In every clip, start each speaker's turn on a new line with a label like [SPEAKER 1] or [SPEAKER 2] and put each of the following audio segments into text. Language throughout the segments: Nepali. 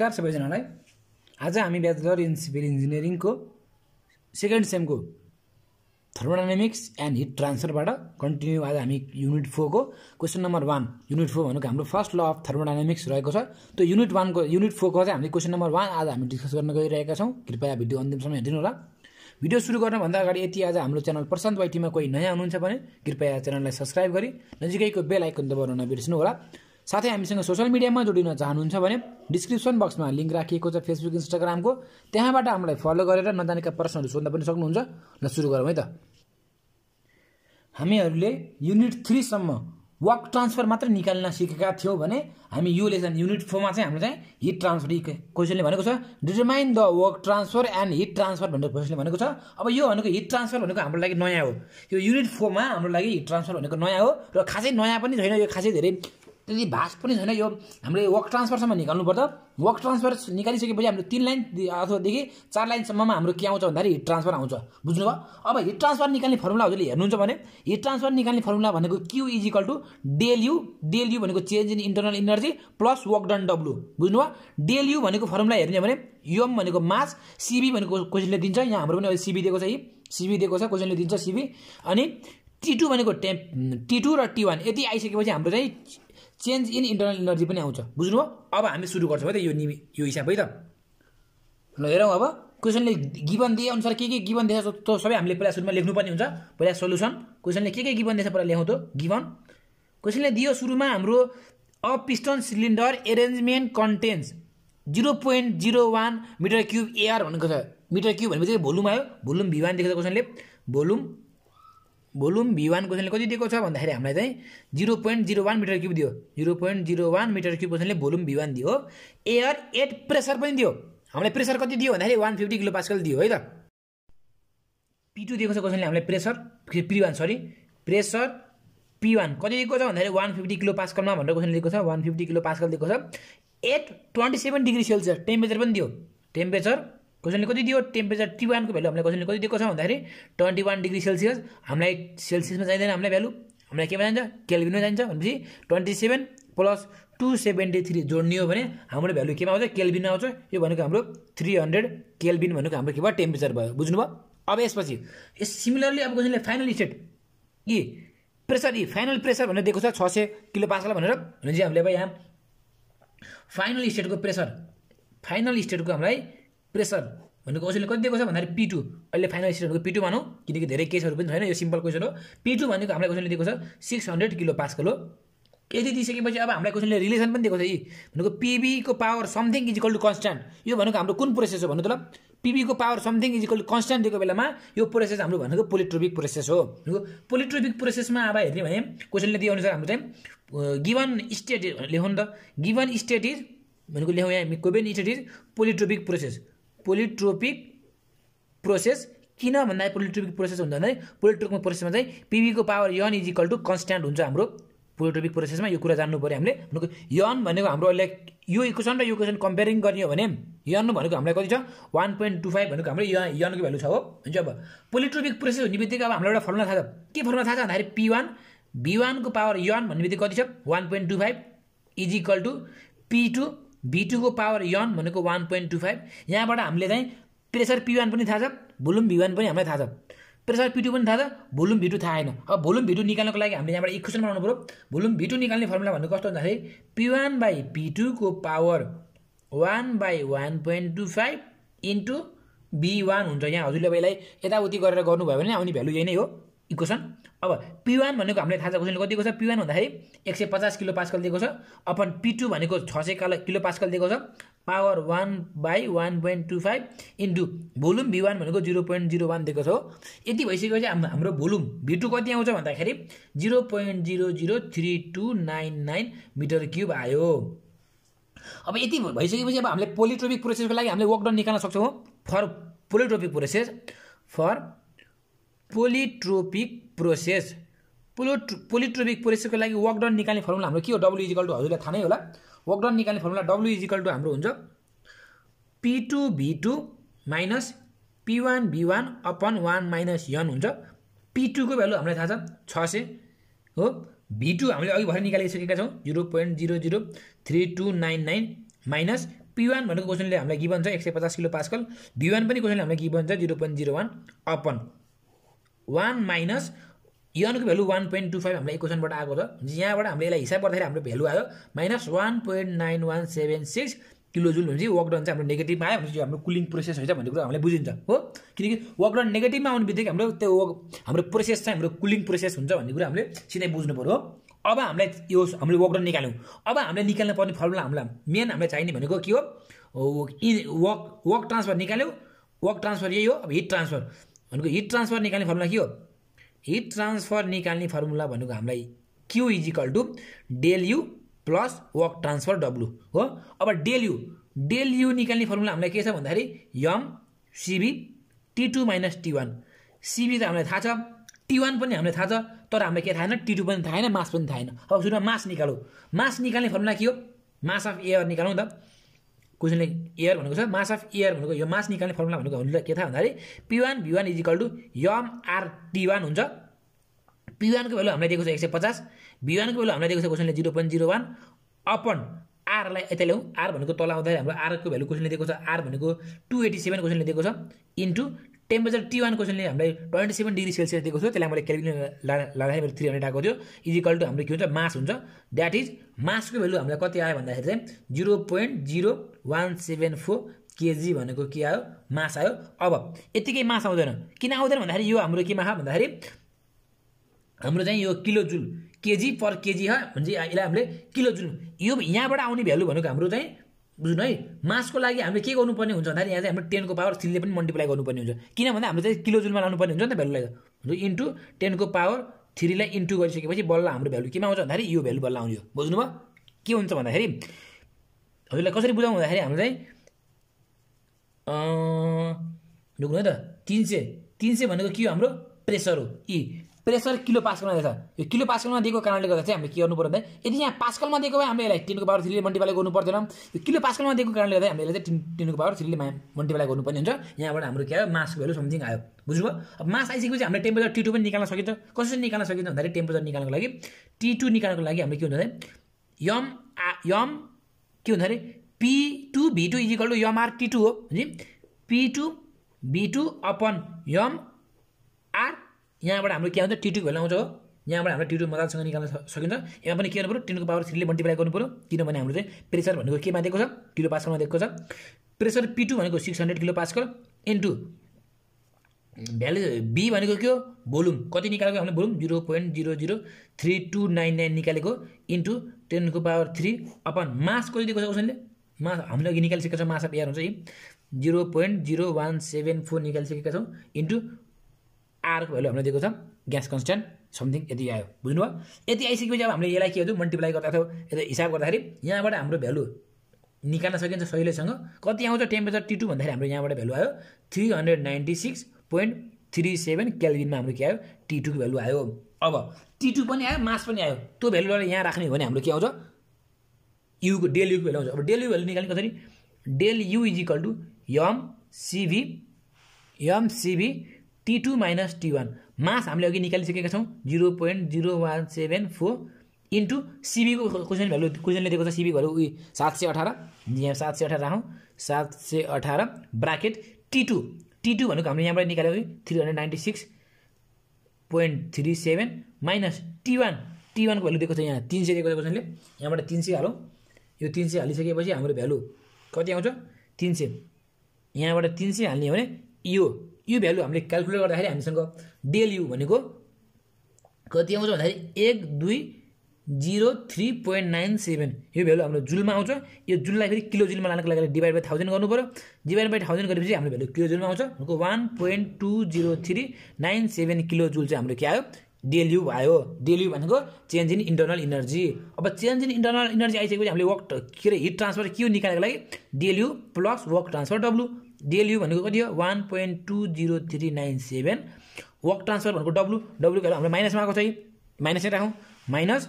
[SPEAKER 1] नमस्कार सबैजनालाई आज हामी ब्याचलर इन सिभिल इन्जिनियरिङको सेकेन्ड सेमको थर्मोडाइनामिक्स एन्ड हिट ट्रान्सफरबाट कन्टिन्यू आज हामी युनिट फोरको question number one unit four भनेको हाम्रो फर्स्ट ल अफ थर्मोडाइनामिक्स रहेको छ त्यो युनिट वानको युनिट फोरको चाहिँ हामीले क्वेसन नम्बर वान आज हामी डिस्कस गर्न गइरहेका छौँ कृपया भिडियो अन्तिमसम्म हेरिदिनु होला भिडियो सुरु गर्नुभन्दा अगाडि यति आज हाम्रो च्यानल प्रशान्त वाइटीमा कोही नयाँ हुनुहुन्छ भने कृपया च्यानललाई सब्सक्राइब गरी नजिकैको बेल आइकन दबाउन नबिर्सनु होला साथै हामीसँग सोसियल मिडियामा जोडिन चाहनुहुन्छ भने डिस्क्रिप्सन बक्समा लिङ्क राखिएको छ फेसबुक इन्स्टाग्रामको त्यहाँबाट हामीलाई फलो गरेर नजानेका प्रश्नहरू सोध्न पनि सक्नुहुन्छ ल सुरु गरौँ है त हामीहरूले युनिट थ्रीसम्म वर्क ट्रान्सफर मात्र निकाल्न सिकेका थियौँ भने हामी यो लेसन युनिट फोरमा चाहिँ हाम्रो चाहिँ हिट ट्रान्सफर क्वेसनले भनेको छ determine the work transfer and heat transfer भनेर क्वेसनले भनेको छ अब यो भनेको हिट ट्रान्सफर भनेको हाम्रो लागि नयाँ हो यो युनिट फोरमा हाम्रो लागि हिट ट्रान्सफर भनेको नयाँ हो र खासै नयाँ पनि छैन यो खासै धेरै त्यति भाष पनि छैन यो हामीले वर्क ट्रान्सफरसम्म निकाल्नुपर्छ वर्क ट्रान्सफर निकालिसकेपछि हाम्रो तिन लाइन अथवादेखि चार लाइनसम्ममा हाम्रो के आउँछ भन्दाखेरि हिट ट्रान्सफर आउँछ बुझ्नुभयो अब हिट ट्रान्सफर निकाल्ने फर्मुला हजुरले हेर्नुहुन्छ भने हिट ट्रान्सफर निकाल्ने फर्मुला भनेको क्यु इजिकल टु डेल भनेको change in internal energy plus work done W बुझ्नुभयो डेल भनेको फर्मुला हेर्ने भने युम भनेको मास सिबी भनेको क्वेसनले दिन्छ यहाँ हाम्रो पनि सिबी दिएको छ यी सिबी दिएको छ क्वेसनले दिन्छ सिबी अनि टी टू भनेको टेम्प टी टू र टी वान यति आइसकेपछि हाम्रो चाहिँ चेन्ज इन इन्टरनल इनर्जी पनि आउँछ बुझ्नुभयो अब हामी सुरु गर्छौँ है त यो नि यो हिसाब है त ल हेरौँ अब क्वेसनले गिभन दिए अनुसार के के गिभन दिएछ त सबै हामीले पहिला सुरुमा लेख्नुपर्ने हुन्छ पहिला सल्युसन क्वेसनले के के गिभन दिएछ पहिला लेखौँ त गिभन क्वेसनले दियो सुरुमा हाम्रो अ piston cylinder arrangement contains zero point zero one metre cube air भनेको छ मिटर क्युब भनेपछि भोलुम आयो भोलुम भिवान दिएको छ क्वेसनले भोलुम भोल्युम भी वान क्वेसनले कति दिएको छ भन्दाखेरि हामीलाई चाहिँ zero point zero one metre cube दियो zero point zero one metre cube क्वेसनले भोल्युम भी वान दियो एयर एट प्रेसर पनि दियो हामीलाई प्रेसर कति दियो भन्दाखेरि वान फिफ्टी किलो पास्कल दियो है त पी टू दिएको छ क्वेसनले हामीलाई pressure P one sorry pressure P one कति दिएको छ भन्दाखेरि वान फिफ्टी किलो पास्कलमा भनेर क्वेसन दिएको छ वान फिफ्टी किलो पास्कल दिएको छ at twenty seven degree Celsius temperature पनि दियो टेम्परेचर क्वेसनले कति दियो टेम्परेचर टी वानको भ्यालु हामीलाई क्वेसनले कति दिएको छ भन्दाखेरि ट्वेन्टी वान डिग्री सेल्सियस हामीलाई सेल्सियसमा चाहिँदैन हामीलाई भ्यालु हामीलाई केमा जान्छ केल्भिनमा जान्छ भनेपछि twenty seven plus two seventy three जोड्ने हो भने हाम्रो भ्यालु केमा आउँछ केल्भिन आउँछ यो भनेको हाम्रो थ्री हन्ड्रेड केल्भिन भनेको हाम्रो के भयो टेम्परेचर भयो बुझ्नुभयो अब यसपछि यस सिमिलरली अब कसैले फाइनल स्टेट कि प्रेसर यी फाइनल प्रेसर भनेर दिएको छ छ सय किलो पासलाई भनेर भनेपछि हामीले अब यहाँ फाइनल स्टेटको प्रेसर फाइनल स्टेटको हामीलाई प्रेसर भनेको कसैले कति दिएको छ भन्दाखेरि पी अहिले फाइनल स्टुडेन्टको पी टू भनौँ किनकि धेरै केसहरू पनि छैन यो सिम्पल क्वेसन हो पी भनेको हामीलाई क्वेसनले दिएको छ सिक्स हन्ड्रेड किलो पास्कल हो यदि दिइसकेपछि अब हामीलाई क्वेसनले रिलेसन पनि दिएको छ यी भनेको पिबीको power something is equal to constant यो भनेको हाम्रो कुन प्रोसेस हो भन्नु त ल पिबीको power something is equal to constant दिएको बेलामा यो प्रोसेस हाम्रो भनेको पोलिट्रोपिक प्रोसेस हो भनेको पोलिट्रोपिक प्रोसेसमा अब हेर्ने भने क्वेसनले दिए अनुसार हाम्रो चाहिँ गिभन स्टेट लेखौँ त गिभन स्टेट इज भनेको लेखौँ यहाँ कोबेन state is polytropic process polytropic process किन भन्दा पोलिट्रोपिक प्रोसेस हुन्छ भन्दाखेरि पोलिट्रोपिक प्रोसेसमा चाहिँ पिभीको power n is equal to constant हुन्छ हाम्रो पोलिट्रोपिक प्रोसेसमा यो कुरा जान्नु पऱ्यो हामीले यन भनेको हाम्रो अहिले यो इक्वेसन र यो इक्वेसन कम्पेरिङ गर्ने हो भने यन भनेको हामीलाई कति छ वान पोइन्ट टू फाइभ भनेको हाम्रो यनको भ्यालु छ हो हुन्छ अब पोलिट्रोपिक प्रोसेस हुने बित्तिकै अब हामीलाई एउटा फर्मुला थाहा छ के फर्मुला थाहा छ भन्दाखेरि पी वान भी वानको पावर यन भन्ने बित्तिकै कति छ one point two five is equal to P two भिटूको पावर यन भनेको वान पोइन्ट टू फाइभ यहाँबाट हामीले चाहिँ प्रेसर पी वान पनि थाहा छ भोल्युम भी वान पनि हामीलाई थाहा छ प्रेसर पी पनि थाहा छ भोलुम भिटू थाहा छैन अब भोल्युम भिटू निकाल्नको लागि हामीले यहाँबाट इक्वेसन बनाउनु पऱ्यो भोलुम भिटू निकाल्ने फर्मुला भनेको कस्तो भन्दाखेरि पिवान बाई पी टूको power one by one point two five into V one हुन्छ यहाँ हजुरले अब यताउति गरेर गर्नुभयो भने आउने भ्यालु यही नै हो इक्वेसन अब पी वान भनेको हामीलाई थाहा छ क्वेसन कति दिएको छ पी वान भन्दाखेरि एक सय पचास किलो पासकल दिएको छ अपन पी टू भनेको छ सय कालो किलो पासकल दिएको छ power one by one point two five into volume V one भनेको जिरो पोइन्ट जिरो वान दिएको छ हो यति भइसकेपछि हाम्रो हाम्रो भोल्युम भी टू कति आउँछ भन्दाखेरि zero point zero zero three two nine nine metre cube आयो अब यति भइसकेपछि अब हामीले पोलिट्रोपिक प्रोसेसको लागि हामीले वर्कडाउन निकाल्न सक्छौँ for polytropic process for polytropic process poly polytropic प्रोसेसको लागि वर्कडाउन निकाल्ने फर्मुला हाम्रो के हो डब्लु इजिकल टू हजुरलाई थाहा नै होला वर्कडाउन निकाल्ने फर्मुला डब्लु इजिकल टू हाम्रो हुन्छ P two V two minus P one V one upon one minus n हुन्छ पी टूको भ्यालु हामीलाई थाहा छ छ सय हो भी टू हामीले अघि भर्खर निकालिसकेका छौँ zero point zero zero three two nine nine minus P one भनेको क्वेसनले हामीलाई के छ एक सय पचास किलो पास्कल भी वान पनि क्वेसनले हामीलाई के छ zero point zero one upon one minus यनको value one point two five हामीलाई इक्वेसनबाट आएको छ यहाँबाट हामीले यसलाई हिसाब गर्दाखेरि हाम्रो भ्यालु आयो minus one point nine one seven six joule भनेपछि वर्क डन चाहिँ हाम्रो नेगेटिभमा आयो भनेपछि हाम्रो कुलिङ प्रोसेस हुन्छ भन्ने कुरा हामीलाई बुझिन्छ हो किनकि वर्क डन नेगेटिभमा आउने बित्तिकै हाम्रो त्यो वर्क हाम्रो प्रोसेस चाहिँ हाम्रो कुलिङ प्रोसेस हुन्छ भन्ने कुरा हामीले सिधै बुझ्नु पऱ्यो अब हामीलाई यो हामीले वर्क डन निकाल्यौँ अब हामीले निकाल्नु पर्ने फर्मुला हामीलाई मेन हामीलाई चाहिने भनेको के हो वर्क वर्क ट्रान्सफर निकाल्यौँ वर्क ट्रान्सफर यही हो अब हिट ट्रान्सफर भनेको हिट ट्रान्सफर निकाल्ने फर्मुला के हो हिट ट्रान्सफर निकाल्ने फर्मुला भनेको हामीलाई Q is equal to del U plus work transfer W हो अब डेल यु डेल यु निकाल्ने फर्मुला हामीलाई के छ भन्दाखेरि m CV T two minus T one CV त हामीलाई थाहा छ टी वान पनि हामीलाई थाहा छ तर हामीलाई के थाहा छैन टी टू पनि थाहा छैन मास पनि थाहा छैन अब सुरुमा मास निकालौँ मास निकाल्ने फर्मुला के हो मास अफ एयर निकालौँ त क्वेसनले एयर भनेको छ मास अफ एयर भनेको यो मास निकाल्ने फर्मुला भनेको हुनु के थाहा भन्दाखेरि P one V one is equal to m R T one हुन्छ पी वानको भेल्यु हामीलाई दिएको छ एक सय पचास भी वानको भेल्यु हामीलाई दिएको छ क्वेसनले zero point zero one upon आरलाई यता ल्याउँ आर भनेको तल आउँदाखेरि हाम्रो आरको भेल्यु क्वेसनले दिएको छ आर भनेको टु एटी सेभेन क्वेसनले दिएको छ इन्टु टेम्परेचर टी वान क्वेसनले हामीलाई ट्वेन्टी सेभेन डिग्री सेल्सियस दिएको थियो त्यसलाई मैले क्यालकुलेसन लाँदाखेरि मेरो थ्री हन्ड्रेड आएको थियो इजिकल टु हाम्रो के हुन्छ मास हुन्छ द्याट इज मासको भेल्यु हामीलाई कति आयो भन्दाखेरि चाहिँ zero point zero one seven four kg भनेको के आयो मास आयो अब यतिकै मास आउँदैन किन आउँदैन भन्दाखेरि यो हाम्रो केमा छ भन्दाखेरि हाम्रो चाहिँ यो kilo joule kg per kg छ भने चाहिँ यसलाई हामीले किलो जुल यो यहाँबाट आउने भेल्यु भनेको हाम्रो चाहिँ बुझ्नु है मासको लागि हामीले के गर्नुपर्ने हुन्छ भन्दाखेरि यहाँ चाहिँ हाम्रो टेनको पावर थ्रीले पनि मल्टिप्लाई गर्नुपर्ने हुन्छ किनभने भन्दा हामीले चाहिँ किलो जुलमा लानुपर्ने हुन्छ नि त भ्यालुलाई त इन्टु टेनको पावर थ्रीलाई इन्टु गरिसकेपछि बल्ल हाम्रो भ्यालु केमा आउँछ भन्दाखेरि यो भ्यालु बल्ल आउँछ बुझ्नुभयो के हुन्छ भन्दाखेरि हजुरलाई कसरी बुझाउँ भन्दाखेरि हाम्रो चाहिँ ढुक्नु है त तिन सय तिन सय भनेको के हो हाम्रो प्रेसर हो यी e। प्रेसर किलो पास्कलमा दिएछ यो किलो पासकलमा दिएको कारणले गर्दा चाहिँ हामीले के गर्नु पर्यो भन्दा यदि यहाँ पासकलमा दिएको भए हामीले यसलाई टेनको पावर थ्रीले मल्टिप्लाई गर्नु पर्दैन यो किलो पासकलमा दिएको कारणले गर्दा हामीले यसलाई टेन टेनको पावर थ्रीले मल्टिप्लाई गर्नुपर्ने हुन्छ यहाँबाट हाम्रो के आयो मासको भेल्यु समथिङ आयो बुझ्नुभयो अब मास आइसकेपछि हामीले टेम्परेचर टी टू पनि निकाल्न सकिन्छ कसरी निकाल्न सकिन्छ भन्दाखेरि टेम्परेचर निकाल्नको लागि टी टू निकाल्नको लागि हामीले के हुन्छ भने यम आ यम के हुन्छ अरे P two V two is equal to m R T two हो P two V two upon m R यहाँबाट हाम्रो के आउँछ टिटु टू आउँछ हो यहाँबाट हाम्रो टिटु टू मजासँग निकाल्न सकिन्छ यहाँ पनि के गर्नु पऱ्यो टेनको पावर थ्रीले मल्टिप्लाई गर्नु पऱ्यो किनभने हाम्रो चाहिँ प्रेसर भनेको केमा दिएको छ किलो पासकलमा दिएको छ प्रेसर पी भनेको six hundred kilo pascal into value V भनेको के हो भोलुम कति निकालेको हामीले volume zero point zero zero three two nine nine निकालेको इन्टु टेनको पावर थ्री अपन मास कति दिएको छ उसले मास हामीले अघि निकालिसकेका छौँ मास अफ एयर हुन्छ यी zero point zero one seven four निकालिसकेका छौँ इन्टु आरको भ्यालु हामीले दिएको छ ग्यास कन्सटेन्ट समथिङ यति आयो बुझ्नुभयो यति आइसकेपछि अब हामीले यसलाई के गर्छौँ मल्टिप्लाई गर्दा थियो यता हिसाब गर्दाखेरि यहाँबाट हाम्रो भ्यालु निकाल्न सकिन्छ सहिलेसँग कति आउँछ टेम्परेचर टी टू भन्दाखेरि हाम्रो यहाँबाट भ्यालु आयो three hundred ninety six point three seven क्यालोरीमा हाम्रो के आयो टी टूको भ्यालु आयो अब टी टू पनि आयो मास पनि आयो त्यो भ्यालुलाई यहाँ राख्ने हो भने हाम्रो के आउँछ युको डेल युको भ्यालु आउँछ अब डेल यु भ्यालु निकाल्ने कसरी del you is equal to यम सिभी यम CV T two minus T one मास हामीले अघि निकालिसकेका छौँ zero point zero one seven four into सिबीको question value क्वेसनले दिएको छ सिबी भ्यालु उयो सात सय अठार यहाँ सात सय अठार राखौँ सात सय अठार bracket T two T two भनेको हामीले यहाँबाट निकाल्यो three hundred ninety six point three seven minus T one T वानको भ्यालु दिएको छ यहाँ तिन सय दिएको छ क्वेसनले यहाँबाट तिन सय हालौँ यो तिन सय हालिसकेपछि हाम्रो भ्यालु कति आउँछ तिन सय यहाँबाट तिन सय हाल्ने हो भने यो यो भ्यालु हामीले क्यालकुलेट गर्दाखेरि हामीसँग डेल यु भनेको कति आउँछ भन्दाखेरि एक दुई zero three point nine seven यो भ्यालु हाम्रो जुलमा आउँछ यो जुललाई फेरि किलो जुलमा लानको लागि डिभाइड बाई थाउजन्ड गर्नु पऱ्यो डिभाइड बाई थाउजन्ड गरेपछि हाम्रो भ्यालु किलो जुलमा आउँछ भनेको one point two zero three nine seven kilo joule चाहिँ हाम्रो के आयो डेल्यु भयो डेल्यु भनेको चेन्ज इन इन्टरनल इनर्जी अब चेन्ज इन इन्टरनल इनर्जी आइसकेपछि हामीले वर्क के अरे हिट ट्रान्सफर के निकालेको लागि डेल्यु प्लस वर्क ट्रान्सफर डब्लु डिएलयु भनेको कति हो one point two zero three nine seven work transfer भनेको डब्लु डब्लु हाम्रो माइनसमा आएको छ है माइनस नै राखौँ minus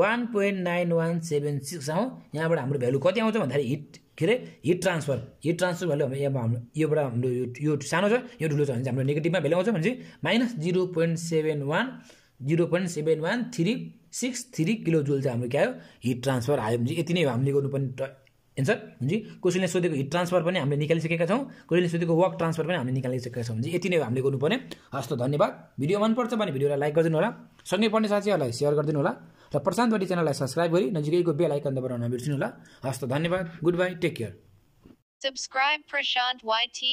[SPEAKER 1] one point nine one seven six आउँ यहाँबाट हाम्रो भ्यालु कति आउँछ भन्दाखेरि हिट के अरे heat transfer heat transfer value हाम्रो यहाँ हाम्रो योबाट हाम्रो यो सानो छ यो ठुलो छ भने चाहिँ हाम्रो नेगेटिभमा भ्यालु आउँछ भने चाहिँ minus zero point seven one zero point seven one three six three kilo joule चाहिँ हाम्रो क्या हो हिट ट्रान्सफर आयो भने चाहिँ यति नै हो हामीले गर्नुपर्ने एन्सर हुन्छ कसैले सोधेको हिट ट्रान्सफर पनि हामीले निकालिसकेका छौँ कसैले सोधेको वर्क ट्रान्सफर पनि हामीले निकालिसकेका छौँ यति नै हामीले गर्नुपर्ने हस् त धन्यवाद भिडियो मनपर्छ भने भिडियोलाई लाइक गरिदिनु होला सँगै पढ्ने साथीहरूलाई सेयर गरिदिनु होला र बडी च्यानललाई सब्सक्राइब गरी नजिकैको बेल आइकन दबाउन बिर्सिनु होला हस् धन्यवाद good bye take care subscribe Prashant वाइटी